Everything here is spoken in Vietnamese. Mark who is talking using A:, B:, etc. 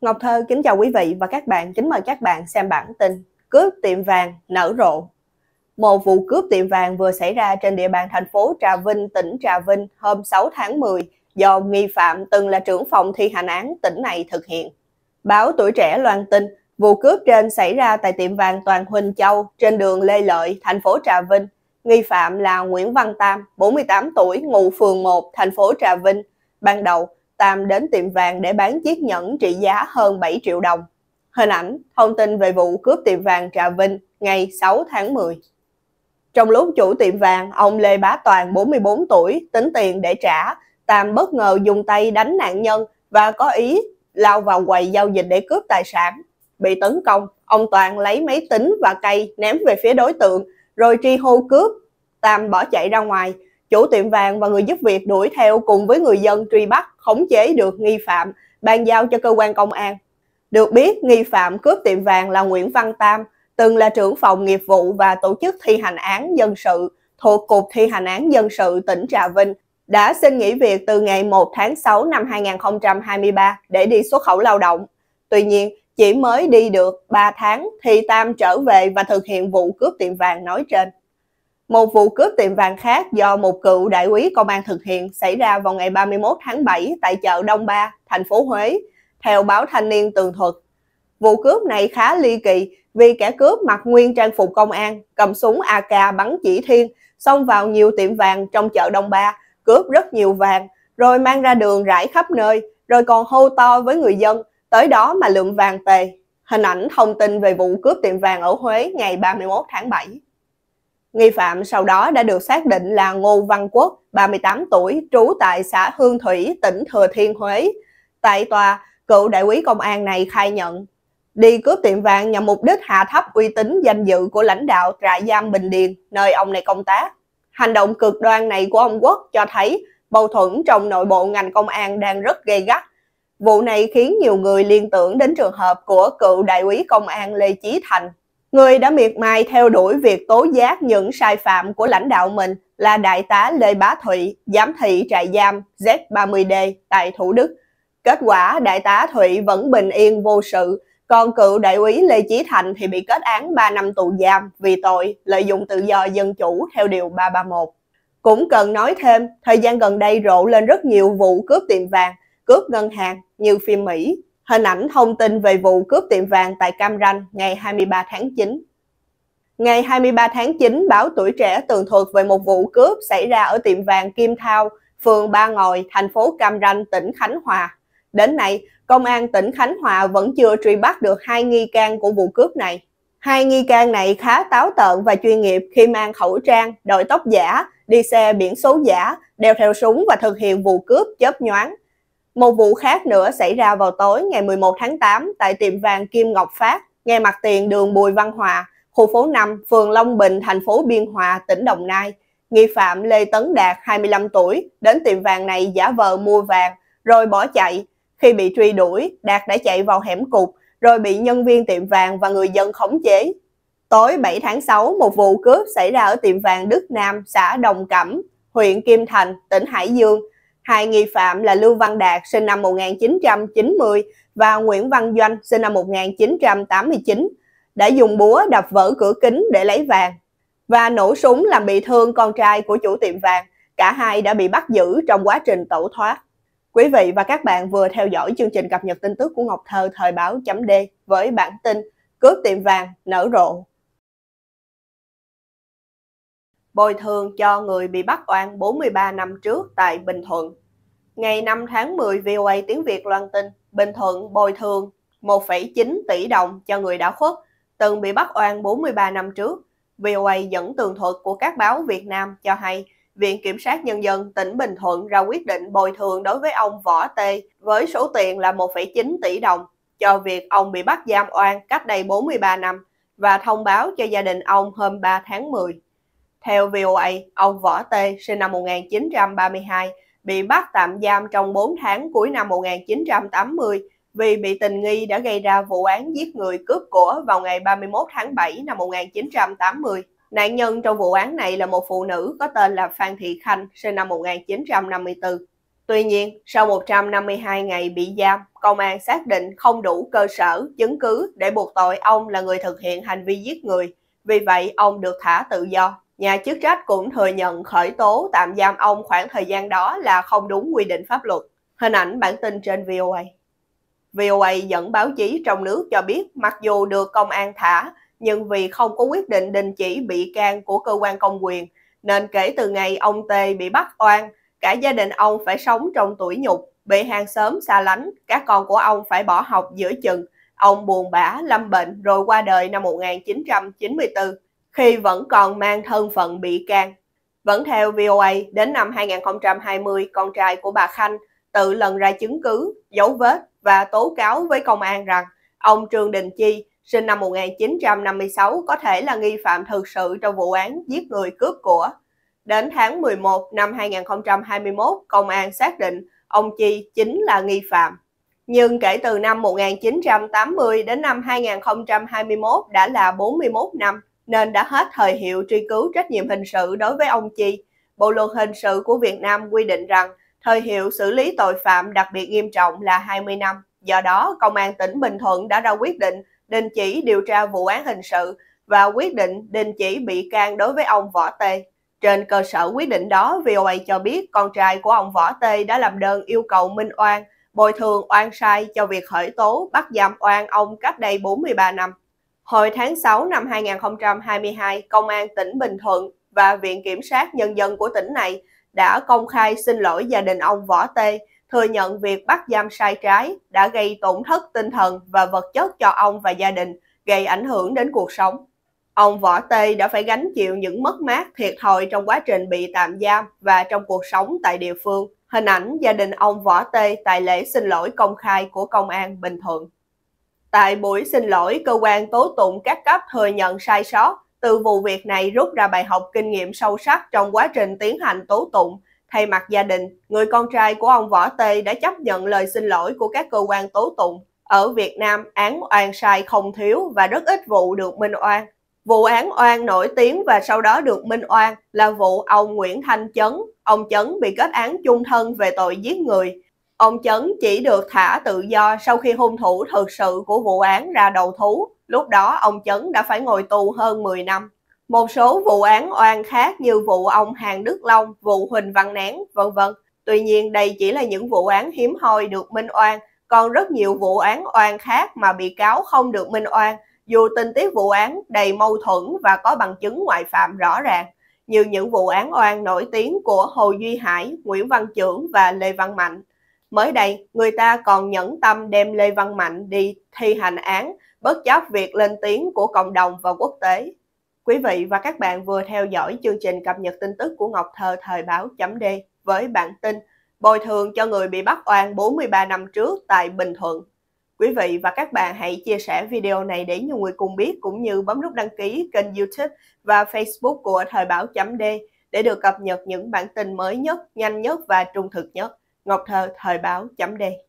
A: Ngọc Thơ kính chào quý vị và các bạn, kính mời các bạn xem bản tin Cướp tiệm vàng nở rộ. Một vụ cướp tiệm vàng vừa xảy ra trên địa bàn thành phố Trà Vinh, tỉnh Trà Vinh hôm 6 tháng 10 do nghi phạm từng là trưởng phòng thi hành án tỉnh này thực hiện. Báo Tuổi Trẻ loan tin vụ cướp trên xảy ra tại tiệm vàng Toàn Huỳnh Châu trên đường Lê Lợi, thành phố Trà Vinh. Nghi phạm là Nguyễn Văn Tam, 48 tuổi, ngụ phường 1, thành phố Trà Vinh. Ban đầu, Tam đến tiệm vàng để bán chiếc nhẫn trị giá hơn 7 triệu đồng. Hình ảnh, thông tin về vụ cướp tiệm vàng Trà Vinh ngày 6 tháng 10. Trong lúc chủ tiệm vàng, ông Lê Bá Toàn 44 tuổi tính tiền để trả, Tam bất ngờ dùng tay đánh nạn nhân và có ý lao vào quầy giao dịch để cướp tài sản. Bị tấn công, ông Toàn lấy máy tính và cây ném về phía đối tượng rồi tri hô cướp. Tam bỏ chạy ra ngoài, chủ tiệm vàng và người giúp việc đuổi theo cùng với người dân truy bắt, khống chế được nghi phạm, bàn giao cho cơ quan công an. Được biết, nghi phạm cướp tiệm vàng là Nguyễn Văn Tam, từng là trưởng phòng nghiệp vụ và tổ chức thi hành án dân sự thuộc Cục Thi hành án dân sự tỉnh Trà Vinh, đã xin nghỉ việc từ ngày 1 tháng 6 năm 2023 để đi xuất khẩu lao động. Tuy nhiên, chỉ mới đi được 3 tháng thì Tam trở về và thực hiện vụ cướp tiệm vàng nói trên. Một vụ cướp tiệm vàng khác do một cựu đại úy công an thực hiện xảy ra vào ngày 31 tháng 7 tại chợ Đông Ba, thành phố Huế, theo báo Thanh niên tường thuật. Vụ cướp này khá ly kỳ vì kẻ cướp mặc nguyên trang phục công an, cầm súng AK bắn chỉ thiên, xông vào nhiều tiệm vàng trong chợ Đông Ba, cướp rất nhiều vàng, rồi mang ra đường rải khắp nơi, rồi còn hô to với người dân, tới đó mà lượm vàng tề. Hình ảnh thông tin về vụ cướp tiệm vàng ở Huế ngày 31 tháng 7. Nghi phạm sau đó đã được xác định là Ngô Văn Quốc, 38 tuổi, trú tại xã Hương Thủy, tỉnh Thừa Thiên Huế. Tại tòa, cựu đại úy công an này khai nhận, đi cướp tiệm vàng nhằm mục đích hạ thấp uy tín danh dự của lãnh đạo trại giam Bình Điền, nơi ông này công tác. Hành động cực đoan này của ông Quốc cho thấy bầu thuẫn trong nội bộ ngành công an đang rất gây gắt. Vụ này khiến nhiều người liên tưởng đến trường hợp của cựu đại úy công an Lê Chí Thành Người đã miệt mài theo đuổi việc tố giác những sai phạm của lãnh đạo mình là Đại tá Lê Bá Thụy, giám thị trại giam Z30D tại Thủ Đức. Kết quả, Đại tá Thụy vẫn bình yên vô sự, còn cựu đại úy Lê Chí Thành thì bị kết án 3 năm tù giam vì tội lợi dụng tự do dân chủ theo Điều 331. Cũng cần nói thêm, thời gian gần đây rộ lên rất nhiều vụ cướp tiệm vàng, cướp ngân hàng như phim Mỹ, hình ảnh thông tin về vụ cướp tiệm vàng tại Cam Ranh ngày 23 tháng 9. Ngày 23 tháng 9, báo Tuổi Trẻ tường thuật về một vụ cướp xảy ra ở tiệm vàng Kim Thao, phường Ba Ngòi, thành phố Cam Ranh, tỉnh Khánh Hòa. Đến nay, Công an tỉnh Khánh Hòa vẫn chưa truy bắt được hai nghi can của vụ cướp này. Hai nghi can này khá táo tợn và chuyên nghiệp khi mang khẩu trang, đội tóc giả, đi xe biển số giả, đeo theo súng và thực hiện vụ cướp chớp nhoáng. Một vụ khác nữa xảy ra vào tối ngày 11 tháng 8 tại tiệm vàng Kim Ngọc Phát, ngay mặt tiền đường Bùi Văn Hòa, khu phố 5, phường Long Bình, thành phố Biên Hòa, tỉnh Đồng Nai. Nghi phạm Lê Tấn Đạt, 25 tuổi, đến tiệm vàng này giả vờ mua vàng, rồi bỏ chạy. Khi bị truy đuổi, Đạt đã chạy vào hẻm cục, rồi bị nhân viên tiệm vàng và người dân khống chế. Tối 7 tháng 6, một vụ cướp xảy ra ở tiệm vàng Đức Nam, xã Đồng Cẩm, huyện Kim Thành, tỉnh Hải Dương, Hai nghi phạm là Lưu Văn Đạt sinh năm 1990 và Nguyễn Văn Doanh sinh năm 1989 đã dùng búa đập vỡ cửa kính để lấy vàng và nổ súng làm bị thương con trai của chủ tiệm vàng. Cả hai đã bị bắt giữ trong quá trình tẩu thoát. Quý vị và các bạn vừa theo dõi chương trình cập nhật tin tức của Ngọc Thơ thời báo chấm D với bản tin Cướp tiệm vàng nở rộ bồi thường cho người bị bắt oan 43 năm trước tại Bình Thuận. Ngày 5 tháng 10, VOA tiếng Việt loan tin Bình Thuận bồi thường 1,9 tỷ đồng cho người đã khuất, từng bị bắt oan 43 năm trước. VOA dẫn tường thuật của các báo Việt Nam cho hay, Viện Kiểm sát Nhân dân tỉnh Bình Thuận ra quyết định bồi thường đối với ông Võ Tê với số tiền là 1,9 tỷ đồng cho việc ông bị bắt giam oan cách đây 43 năm và thông báo cho gia đình ông hôm 3 tháng 10. Theo VOA, ông Võ Tê, sinh năm 1932, bị bắt tạm giam trong 4 tháng cuối năm 1980 vì bị tình nghi đã gây ra vụ án giết người cướp của vào ngày 31 tháng 7 năm 1980. Nạn nhân trong vụ án này là một phụ nữ có tên là Phan Thị Khanh, sinh năm 1954. Tuy nhiên, sau 152 ngày bị giam, công an xác định không đủ cơ sở, chứng cứ để buộc tội ông là người thực hiện hành vi giết người. Vì vậy, ông được thả tự do. Nhà chức trách cũng thừa nhận khởi tố tạm giam ông khoảng thời gian đó là không đúng quy định pháp luật. Hình ảnh bản tin trên VOA. VOA dẫn báo chí trong nước cho biết mặc dù được công an thả, nhưng vì không có quyết định đình chỉ bị can của cơ quan công quyền, nên kể từ ngày ông Tê bị bắt oan, cả gia đình ông phải sống trong tuổi nhục, bị hàng xóm xa lánh, các con của ông phải bỏ học giữa chừng. Ông buồn bã, lâm bệnh rồi qua đời năm 1994 khi vẫn còn mang thân phận bị can. Vẫn theo VOA, đến năm 2020, con trai của bà Khanh tự lần ra chứng cứ, dấu vết và tố cáo với công an rằng ông Trương Đình Chi, sinh năm 1956, có thể là nghi phạm thực sự trong vụ án giết người cướp của. Đến tháng 11 năm 2021, công an xác định ông Chi chính là nghi phạm. Nhưng kể từ năm 1980 đến năm 2021 đã là 41 năm nên đã hết thời hiệu truy cứu trách nhiệm hình sự đối với ông Chi. Bộ luật hình sự của Việt Nam quy định rằng thời hiệu xử lý tội phạm đặc biệt nghiêm trọng là 20 năm. Do đó, Công an tỉnh Bình Thuận đã ra quyết định đình chỉ điều tra vụ án hình sự và quyết định đình chỉ bị can đối với ông Võ Tê. Trên cơ sở quyết định đó, VOA cho biết con trai của ông Võ Tê đã làm đơn yêu cầu Minh Oan bồi thường oan sai cho việc khởi tố bắt giam oan ông cách đây 43 năm. Hồi tháng 6 năm 2022, Công an tỉnh Bình Thuận và Viện Kiểm sát Nhân dân của tỉnh này đã công khai xin lỗi gia đình ông Võ Tê, thừa nhận việc bắt giam sai trái đã gây tổn thất tinh thần và vật chất cho ông và gia đình, gây ảnh hưởng đến cuộc sống. Ông Võ Tê đã phải gánh chịu những mất mát thiệt thòi trong quá trình bị tạm giam và trong cuộc sống tại địa phương. Hình ảnh gia đình ông Võ Tê tại lễ xin lỗi công khai của Công an Bình Thuận. Tại buổi xin lỗi, cơ quan tố tụng các cấp thừa nhận sai sót, từ vụ việc này rút ra bài học kinh nghiệm sâu sắc trong quá trình tiến hành tố tụng. Thay mặt gia đình, người con trai của ông Võ Tê đã chấp nhận lời xin lỗi của các cơ quan tố tụng. Ở Việt Nam, án oan sai không thiếu và rất ít vụ được minh oan. Vụ án oan nổi tiếng và sau đó được minh oan là vụ ông Nguyễn Thanh Chấn. Ông Chấn bị kết án chung thân về tội giết người. Ông Chấn chỉ được thả tự do sau khi hung thủ thực sự của vụ án ra đầu thú. Lúc đó ông Chấn đã phải ngồi tù hơn 10 năm. Một số vụ án oan khác như vụ ông Hàn Đức Long, vụ Huỳnh Văn Nén, vân vân. Tuy nhiên đây chỉ là những vụ án hiếm hoi được minh oan, còn rất nhiều vụ án oan khác mà bị cáo không được minh oan, dù tình tiết vụ án đầy mâu thuẫn và có bằng chứng ngoại phạm rõ ràng, như những vụ án oan nổi tiếng của Hồ Duy Hải, Nguyễn Văn Trưởng và Lê Văn Mạnh. Mới đây, người ta còn nhẫn tâm đem Lê Văn Mạnh đi thi hành án, bất chấp việc lên tiếng của cộng đồng và quốc tế. Quý vị và các bạn vừa theo dõi chương trình cập nhật tin tức của Ngọc Thơ Thời báo chấm D với bản tin Bồi thường cho người bị bắt oan 43 năm trước tại Bình Thuận. Quý vị và các bạn hãy chia sẻ video này để nhiều người cùng biết cũng như bấm nút đăng ký kênh YouTube và Facebook của Thời báo chấm D để được cập nhật những bản tin mới nhất, nhanh nhất và trung thực nhất. Ngọc Thơ, Thời báo, chấm đen.